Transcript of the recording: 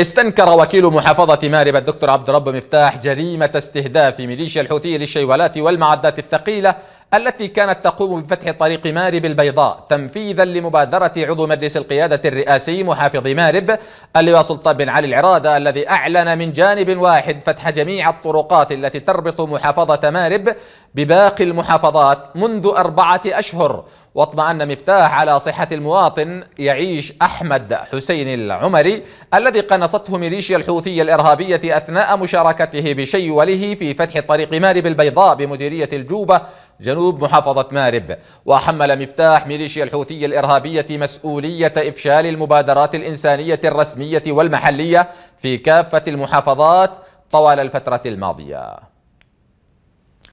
استنكر وكيل محافظة مارب الدكتور عبد رب مفتاح جريمة استهداف ميليشيا الحوثي للشيولات والمعدات الثقيلة التي كانت تقوم بفتح طريق مارب البيضاء تنفيذا لمبادرة عضو مجلس القيادة الرئاسي محافظ مارب اللواء سلطان بن علي العرادة الذي أعلن من جانب واحد فتح جميع الطرقات التي تربط محافظة مارب بباقي المحافظات منذ أربعة أشهر واطمأن مفتاح على صحة المواطن يعيش أحمد حسين العمري الذي قنصته ميليشيا الحوثية الإرهابية أثناء مشاركته بشيوله في فتح طريق مارب البيضاء بمديرية الجوبة جنوب محافظة مارب وحمل مفتاح ميليشيا الحوثية الإرهابية مسؤولية إفشال المبادرات الإنسانية الرسمية والمحلية في كافة المحافظات طوال الفترة الماضية